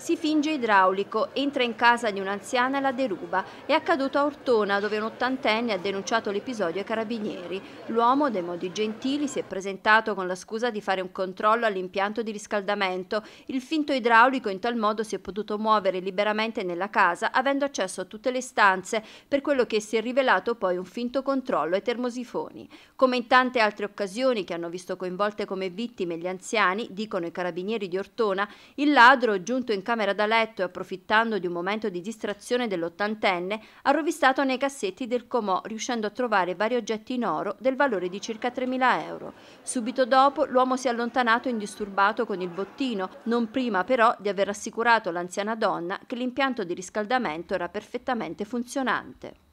Si finge idraulico, entra in casa di un'anziana e la deruba. È accaduto a Ortona dove un ottantenne ha denunciato l'episodio ai carabinieri. L'uomo, dei modi gentili, si è presentato con la scusa di fare un controllo all'impianto di riscaldamento. Il finto idraulico in tal modo si è potuto muovere liberamente nella casa avendo accesso a tutte le stanze per quello che si è rivelato poi un finto controllo ai termosifoni. Come in tante altre occasioni che hanno visto coinvolte come vittime gli anziani, dicono i carabinieri di Ortona, il ladro giunto in casa camera da letto e approfittando di un momento di distrazione dell'ottantenne, ha rovistato nei cassetti del comò riuscendo a trovare vari oggetti in oro del valore di circa 3.000 euro. Subito dopo l'uomo si è allontanato indisturbato con il bottino, non prima però di aver assicurato l'anziana donna che l'impianto di riscaldamento era perfettamente funzionante.